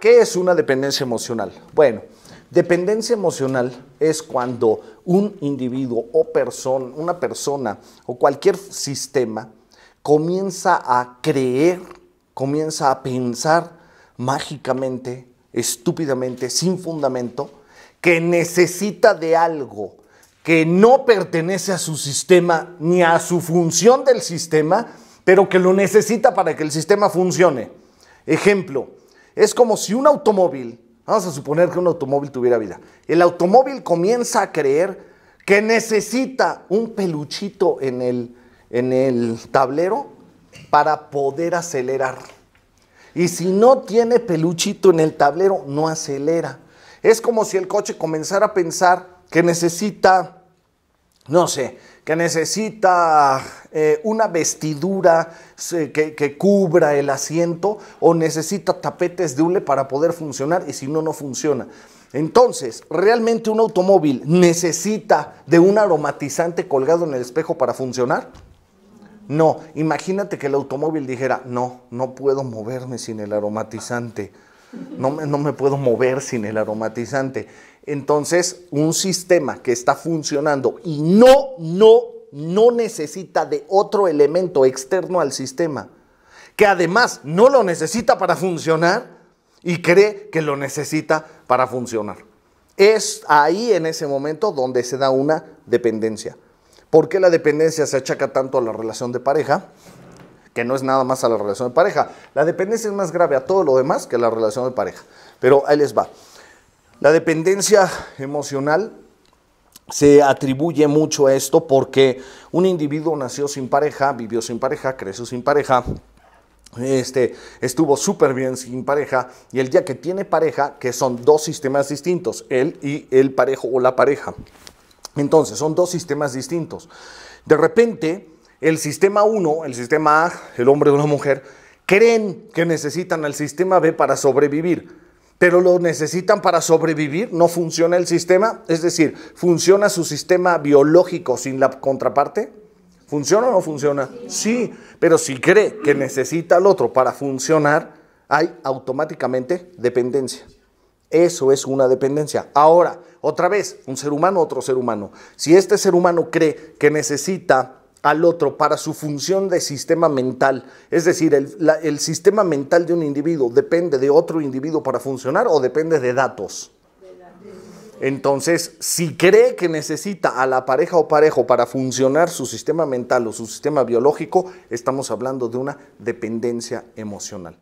¿Qué es una dependencia emocional? Bueno, dependencia emocional es cuando un individuo o persona, una persona o cualquier sistema comienza a creer, comienza a pensar mágicamente, estúpidamente, sin fundamento, que necesita de algo que no pertenece a su sistema ni a su función del sistema, pero que lo necesita para que el sistema funcione. Ejemplo, es como si un automóvil, vamos a suponer que un automóvil tuviera vida, el automóvil comienza a creer que necesita un peluchito en el, en el tablero para poder acelerar. Y si no tiene peluchito en el tablero, no acelera. Es como si el coche comenzara a pensar que necesita no sé, que necesita eh, una vestidura que, cubra el asiento o necesita tapetes de hule para poder funcionar y si no, no funciona. Entonces, ¿realmente un automóvil necesita de un aromatizante colgado en el espejo para funcionar? No, imagínate que el automóvil dijera, no, no puedo moverme sin el aromatizante. No no me puedo mover sin el aromatizante. Entonces, un sistema que está funcionando y no, no, no necesita de otro elemento externo al sistema, que además no lo necesita para funcionar y cree que lo necesita para funcionar. Es ahí en ese momento donde se da una dependencia. ¿Por qué la dependencia se achaca tanto a la relación de pareja? que no es nada más a la relación de pareja. La dependencia es más grave a todo lo demás que a la relación de pareja. Pero ahí les va. La dependencia emocional se atribuye mucho a esto porque un individuo nació sin pareja, vivió sin pareja, creció sin pareja, este, estuvo súper bien sin pareja y el día que tiene pareja, que son dos sistemas distintos, él y el parejo o la pareja. Entonces, son dos sistemas distintos. De repente, el sistema 1, el sistema A, el hombre o la mujer, creen que necesitan al sistema B para sobrevivir pero lo necesitan para sobrevivir, no funciona el sistema, es decir, ¿funciona su sistema biológico sin la contraparte? ¿Funciona o no funciona? Sí, pero si cree que necesita al otro para funcionar, hay automáticamente dependencia. Eso es una dependencia. Ahora, otra vez, un ser humano, otro ser humano. Si este ser humano cree que necesita al otro para su función de sistema mental. Es decir, el, sistema mental de un individuo depende de otro individuo para funcionar o depende de datos. Entonces, si cree que necesita a la pareja o parejo para funcionar su sistema mental o su sistema biológico, estamos hablando de una dependencia emocional.